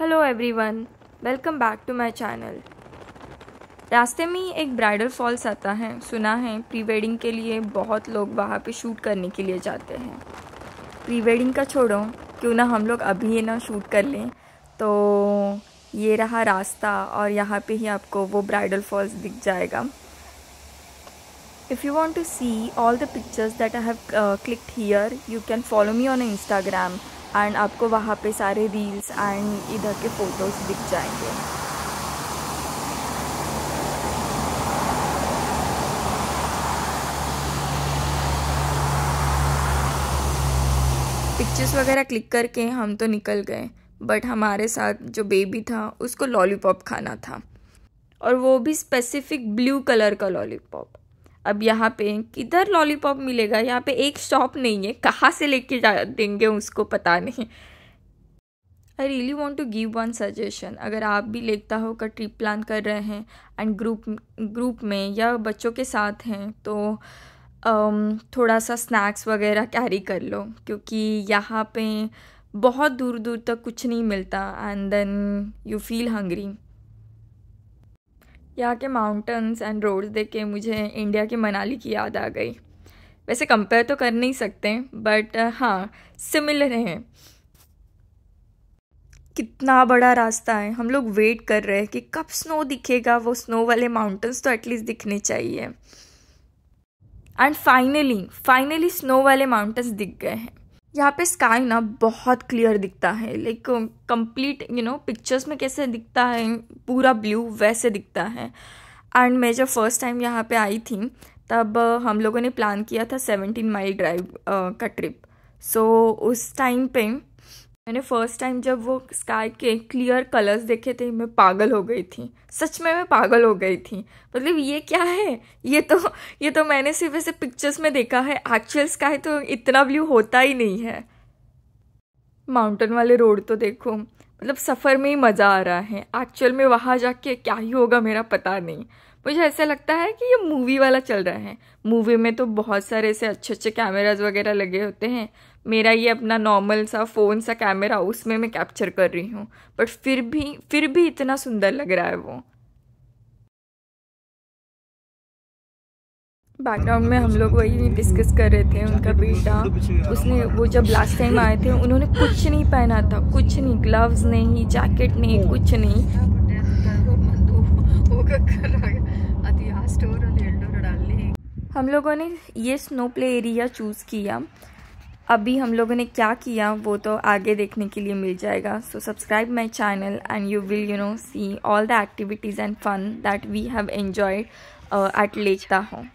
hello everyone welcome back to my channel रास्ते में ही एक ब्राइडल फॉल्स आता है सुना है प्री वेडिंग के लिए बहुत लोग वहाँ पे शूट करने के लिए जाते हैं प्री वेडिंग का छोड़ो क्यों ना हम लोग अभी ये ना शूट कर लें तो ये रहा रास्ता और यहाँ पे ही आपको वो ब्राइडल फॉल्स दिख जाएगा if you want to see all the pictures that I have click here you can follow me on Instagram and आपको वहाँ पे सारे रील्स एंड इधर के फ़ोटोज़ दिख जाएंगे पिक्चर्स वगैरह क्लिक करके हम तो निकल गए बट हमारे साथ जो बेबी था उसको लॉलीपॉप खाना था और वो भी स्पेसिफिक ब्लू कलर का लॉलीपॉप अब यहाँ पे किधर लॉलीपॉप मिलेगा यहाँ पे एक शॉप नहीं है कहाँ से लेके जा देंगे उसको पता नहीं I really want to give one suggestion अगर आप भी लेखता हो का ट्रिप प्लान कर रहे हैं एंड ग्रुप ग्रुप में या बच्चों के साथ हैं तो um, थोड़ा सा स्नैक्स वगैरह कैरी कर लो क्योंकि यहाँ पे बहुत दूर दूर तक कुछ नहीं मिलता and then you feel hungry यहाँ के माउंटेंस एंड रोड्स देख के मुझे इंडिया की मनाली की याद आ गई वैसे कंपेयर तो कर नहीं सकते बट uh, हाँ सिमिलर हैं कितना बड़ा रास्ता है हम लोग वेट कर रहे हैं कि कब स्नो दिखेगा वो स्नो वाले माउंटेंस तो एटलीस्ट दिखने चाहिए एंड फाइनली फाइनली स्नो वाले माउंटेंस दिख गए हैं यहाँ पे स्काई ना बहुत क्लियर दिखता है like complete you know pictures में कैसे दिखता है पूरा ब्लू वैसे दिखता है एंड मैं जब फर्स्ट टाइम यहाँ पे आई थी तब uh, हम लोगों ने प्लान किया था सेवनटीन माइल ड्राइव का ट्रिप सो so, उस टाइम पे मैंने फर्स्ट टाइम जब वो स्काई के क्लियर कलर्स देखे थे मैं पागल हो गई थी सच में मैं पागल हो गई थी मतलब ये क्या है ये तो ये तो मैंने सिर्फ ऐसे पिक्चर्स में देखा है एक्चुअल स्काई तो इतना ब्लू होता ही नहीं है माउंटेन वाले रोड तो देखो मतलब सफ़र में ही मज़ा आ रहा है एक्चुअल में वहाँ जाके क्या ही होगा मेरा पता नहीं मुझे ऐसा लगता है कि ये मूवी वाला चल रहा है मूवी में तो बहुत सारे ऐसे अच्छे अच्छे कैमराज वगैरह लगे होते हैं मेरा ये अपना नॉर्मल सा फ़ोन सा कैमरा उसमें मैं कैप्चर कर रही हूँ बट फिर भी फिर भी इतना सुंदर लग रहा है वो बैकग्राउंड में हम लोग वही डिस्कस कर रहे थे उनका बेटा उसने वो जब लास्ट टाइम आए थे उन्होंने कुछ नहीं पहना था कुछ नहीं ग्लव्स नहीं जैकेट नहीं कुछ नहीं हम लोगों ने ये स्नो प्ले एरिया चूज़ किया अभी हम लोगों ने क्या किया वो तो आगे देखने के लिए मिल जाएगा so subscribe my channel and you will you know see all the activities and fun that we have enjoyed at lake हूँ